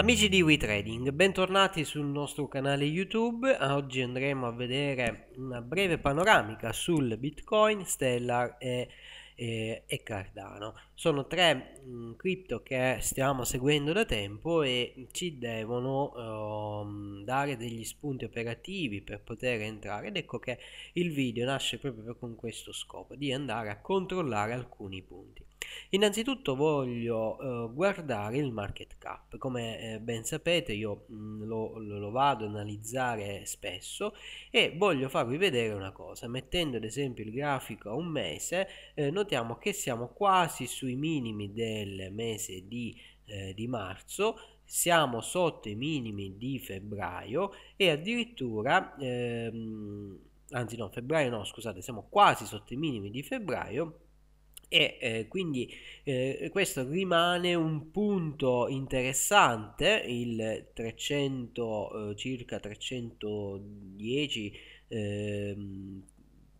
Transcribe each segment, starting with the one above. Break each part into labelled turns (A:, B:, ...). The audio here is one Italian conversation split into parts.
A: Amici di WeTrading, bentornati sul nostro canale YouTube. Oggi andremo a vedere una breve panoramica sul Bitcoin, Stellar e, e, e Cardano. Sono tre mh, mm, cripto che stiamo seguendo da tempo e ci devono um, dare degli spunti operativi per poter entrare ed ecco che il video nasce proprio con questo scopo, di andare a controllare alcuni punti. Innanzitutto voglio eh, guardare il market cap, come eh, ben sapete io mh, mm, lo, lo, vado ad analizzare spesso e voglio farvi vedere una cosa, mettendo ad esempio il grafico a un mese eh, notiamo che siamo quasi sui minimi del mese di, eh, di marzo, siamo sotto i minimi di febbraio e addirittura, ehm, anzi no, febbraio no, scusate, siamo quasi sotto i minimi di febbraio e eh, quindi eh, questo rimane un punto interessante il 300 eh, circa 310 ehm,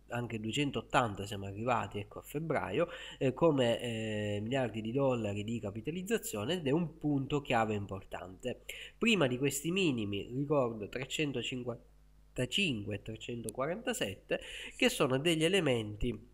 A: anche 280 siamo arrivati ecco, a febbraio eh, come eh, miliardi di dollari di capitalizzazione ed è un punto chiave importante prima di questi minimi ricordo 355 e 347 che sono degli elementi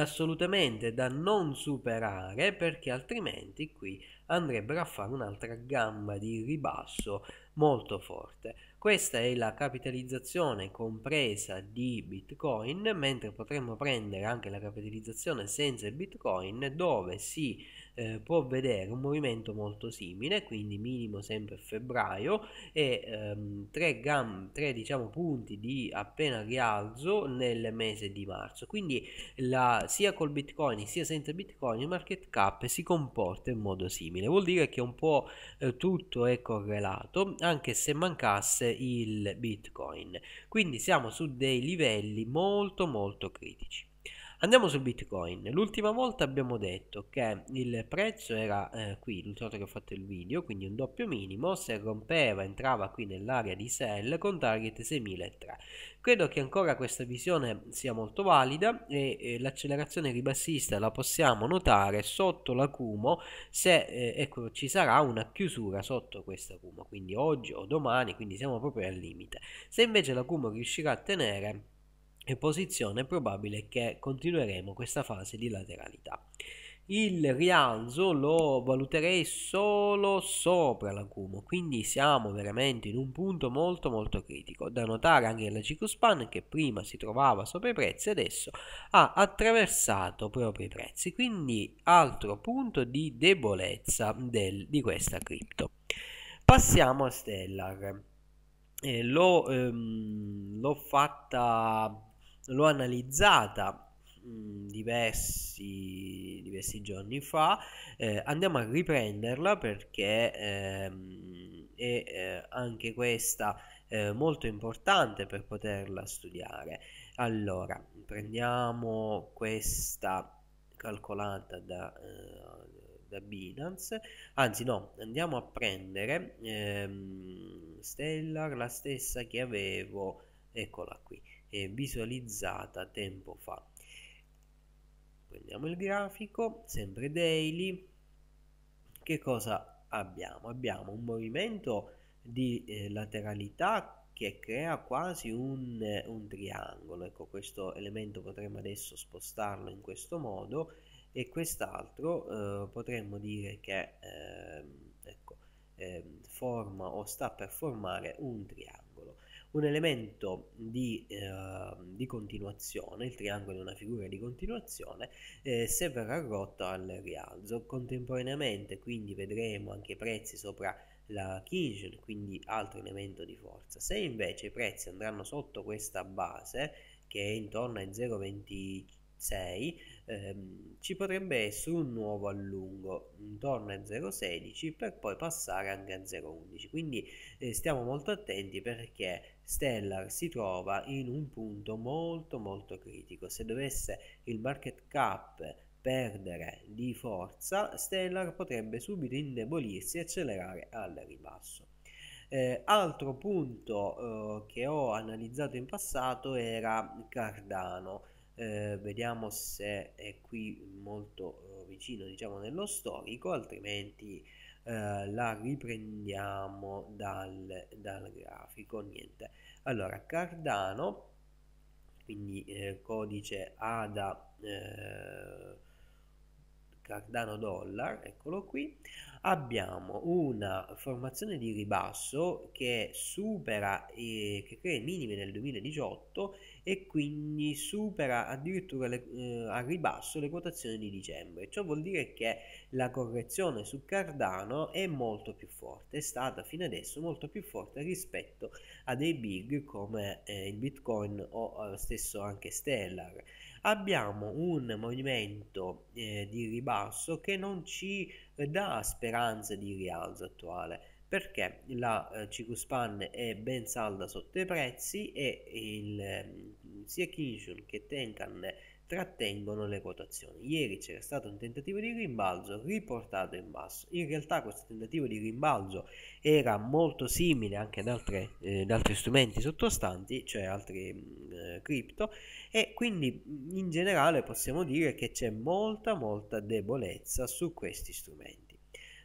A: assolutamente da non superare perché altrimenti qui andrebbero a fare un'altra gamba di ribasso molto forte. Questa è la capitalizzazione compresa di Bitcoin, mentre potremmo prendere anche la capitalizzazione senza Bitcoin dove si eh, può vedere un movimento molto simile, quindi minimo sempre febbraio e ehm, 3, gam, 3 diciamo, punti di appena rialzo nel mese di marzo. Quindi la, sia col Bitcoin sia senza Bitcoin il market cap si comporta in modo simile. Vuol dire che un po' eh, tutto è correlato anche se mancasse il Bitcoin. Quindi siamo su dei livelli molto molto critici. Andiamo su Bitcoin. L'ultima volta abbiamo detto che il prezzo era eh, qui, l'ultima volta che ho fatto il video, quindi un doppio minimo, se rompeva entrava qui nell'area di sell con target 6003. Credo che ancora questa visione sia molto valida e, e l'accelerazione ribassista la possiamo notare sotto l'acumo se eh, ecco, ci sarà una chiusura sotto questa acumo, quindi oggi o domani, quindi siamo proprio al limite. Se invece l'acumo riuscirà a tenere e posizione è probabile che continueremo questa fase di lateralità. Il rialzo lo valuterei solo sopra l'acumo, quindi siamo veramente in un punto molto molto critico. Da notare anche la Cicospan che prima si trovava sopra i prezzi adesso ha attraversato proprio i prezzi, quindi altro punto di debolezza del, di questa cripto. Passiamo a Stellar. Eh, l'ho, ehm, l'ho fatta l'ho analizzata mm, Diversi, diversi, giorni fa eh, andiamo a riprenderla perché ehm, è eh, anche questa eh, molto importante per poterla studiare allora prendiamo questa calcolata da, eh, da Binance anzi no andiamo a prendere ehm, Stellar la stessa che avevo eccola qui e visualizzata tempo fa prendiamo il grafico sempre daily che cosa abbiamo abbiamo un movimento di eh, lateralità che crea quasi un, eh, un, triangolo ecco questo elemento potremmo adesso spostarlo in questo modo e quest'altro eh, potremmo dire che ehm, ecco, ehm, forma o sta per formare un triangolo un elemento di, eh, di, continuazione, il triangolo è una figura di continuazione, eh, se verrà rotto al rialzo. Contemporaneamente quindi vedremo anche i prezzi sopra la Kijun, quindi altro elemento di forza. Se invece i prezzi andranno sotto questa base, che è intorno ai 0,25, 6 ehm, ci potrebbe essere un nuovo allungo intorno a 0,16 per poi passare anche a 0,11 quindi eh, stiamo molto attenti perché Stellar si trova in un punto molto molto critico se dovesse il market cap perdere di forza Stellar potrebbe subito indebolirsi e accelerare al ribasso eh, altro punto eh, che ho analizzato in passato era Cardano eh, vediamo se è qui molto eh, vicino diciamo nello storico altrimenti eh, la riprendiamo dal, dal, grafico niente allora cardano quindi eh, codice ada eh, cardano dollar eccolo qui abbiamo una formazione di ribasso che supera che crea i minimi nel 2018 e quindi supera addirittura le, eh, al ribasso le quotazioni di dicembre. Ciò vuol dire che la correzione su Cardano è molto più forte, è stata fino adesso molto più forte rispetto a dei big come eh, il Bitcoin o eh, lo stesso anche Stellar. Abbiamo un movimento eh, di ribasso che non ci eh, dà speranza di rialzo attuale perché la eh, Cicuspan è ben salda sotto i prezzi e il, eh, sia Kinshun che Tenkan trattengono le quotazioni. Ieri c'era stato un tentativo di rimbalzo riportato in basso. In realtà questo tentativo di rimbalzo era molto simile anche ad, altre, eh, ad altri strumenti sottostanti, cioè altri mm, eh, cripto, e quindi mm, in generale possiamo dire che c'è molta molta debolezza su questi strumenti.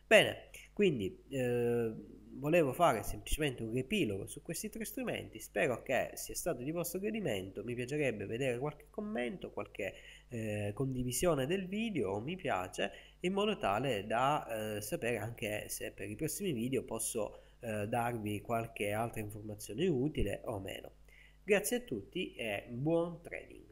A: Bene, quindi eh, volevo fare semplicemente un riepilogo su questi tre strumenti, spero che sia stato di vostro gradimento, mi piacerebbe vedere qualche commento, qualche eh, condivisione del video o mi piace, in modo tale da eh, sapere anche se per i prossimi video posso eh, darvi qualche altra informazione utile o meno. Grazie a tutti e buon trading!